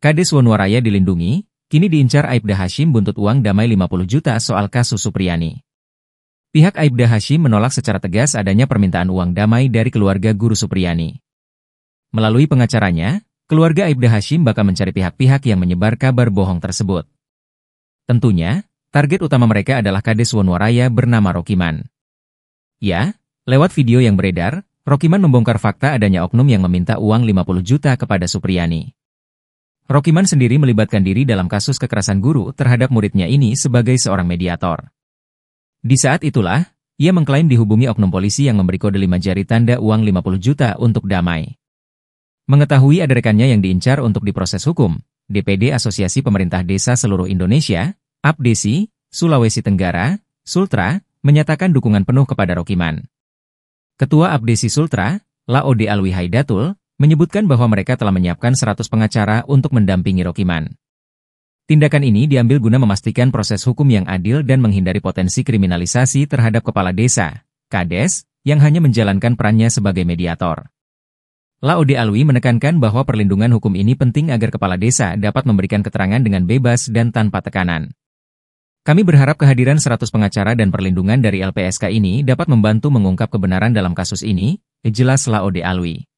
Kades Wonwaraya dilindungi, kini diincar Aibda Hashim buntut uang damai 50 juta soal kasus Supriyani. Pihak Aibda Hashim menolak secara tegas adanya permintaan uang damai dari keluarga Guru Supriyani. Melalui pengacaranya, keluarga Aibda Hashim bakal mencari pihak-pihak yang menyebar kabar bohong tersebut. Tentunya, target utama mereka adalah Kades Wonwaraya bernama Rokiman. Ya, lewat video yang beredar, Rokiman membongkar fakta adanya oknum yang meminta uang 50 juta kepada Supriyani. Rokiman sendiri melibatkan diri dalam kasus kekerasan guru terhadap muridnya ini sebagai seorang mediator. Di saat itulah, ia mengklaim dihubungi oknum polisi yang memberi kode 5 jari tanda uang 50 juta untuk damai. Mengetahui ada rekannya yang diincar untuk diproses hukum, DPD Asosiasi Pemerintah Desa Seluruh Indonesia, (APDsi) Sulawesi Tenggara, Sultra, menyatakan dukungan penuh kepada Rokiman. Ketua APDsi Sultra, Laode Alwi Haidatul, menyebutkan bahwa mereka telah menyiapkan 100 pengacara untuk mendampingi Rokiman. Tindakan ini diambil guna memastikan proses hukum yang adil dan menghindari potensi kriminalisasi terhadap kepala desa, kades, yang hanya menjalankan perannya sebagai mediator. Laode Alwi menekankan bahwa perlindungan hukum ini penting agar kepala desa dapat memberikan keterangan dengan bebas dan tanpa tekanan. Kami berharap kehadiran 100 pengacara dan perlindungan dari LPSK ini dapat membantu mengungkap kebenaran dalam kasus ini, jelas Laode Alwi.